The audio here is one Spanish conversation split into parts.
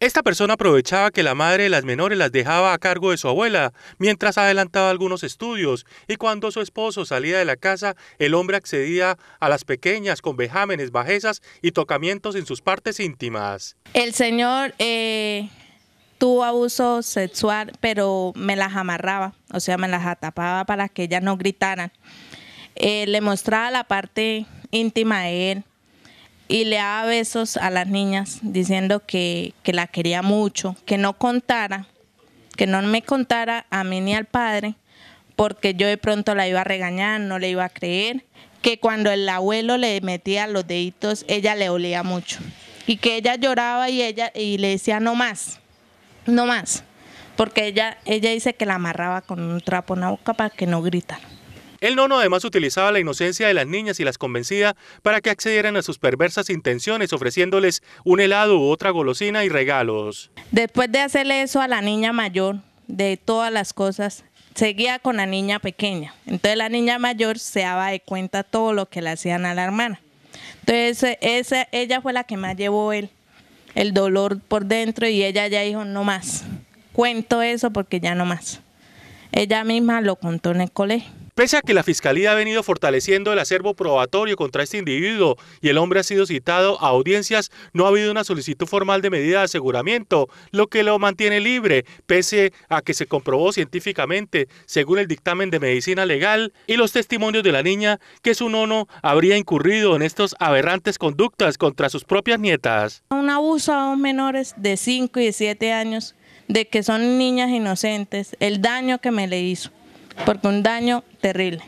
Esta persona aprovechaba que la madre de las menores las dejaba a cargo de su abuela, mientras adelantaba algunos estudios, y cuando su esposo salía de la casa, el hombre accedía a las pequeñas con vejámenes, bajezas y tocamientos en sus partes íntimas. El señor eh, tuvo abuso sexual, pero me las amarraba, o sea, me las atapaba para que ellas no gritaran. Eh, le mostraba la parte íntima de él y le daba besos a las niñas diciendo que, la quería mucho, que no contara, que no me contara a mí ni al padre, porque yo de pronto la iba a regañar, no le iba a creer, que cuando el abuelo le metía los deditos, ella le olía mucho y que ella lloraba y ella y le decía no más, no más, porque ella ella dice que la amarraba con un trapo en la boca para que no gritara. El nono además utilizaba la inocencia de las niñas y las convencía para que accedieran a sus perversas intenciones ofreciéndoles un helado u otra golosina y regalos. Después de hacerle eso a la niña mayor, de todas las cosas, seguía con la niña pequeña. Entonces la niña mayor se daba de cuenta todo lo que le hacían a la hermana. Entonces esa, ella fue la que más llevó el, el dolor por dentro y ella ya dijo, no más, cuento eso porque ya no más. Ella misma lo contó en el colegio. Pese a que la Fiscalía ha venido fortaleciendo el acervo probatorio contra este individuo y el hombre ha sido citado a audiencias, no ha habido una solicitud formal de medida de aseguramiento, lo que lo mantiene libre, pese a que se comprobó científicamente, según el dictamen de medicina legal y los testimonios de la niña, que su nono habría incurrido en estos aberrantes conductas contra sus propias nietas. Un abuso a dos menores de 5 y 7 años, de que son niñas inocentes, el daño que me le hizo porque un daño terrible,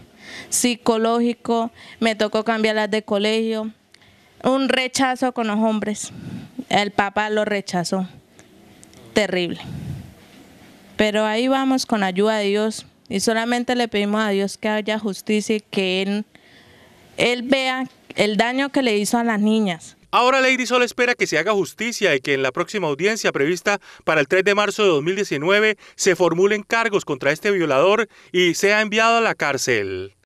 psicológico, me tocó cambiarlas de colegio, un rechazo con los hombres, el papá lo rechazó, terrible. Pero ahí vamos con ayuda de Dios y solamente le pedimos a Dios que haya justicia y que Él, él vea el daño que le hizo a las niñas Ahora Lady Sol espera que se haga justicia y que en la próxima audiencia prevista para el 3 de marzo de 2019 se formulen cargos contra este violador y sea enviado a la cárcel.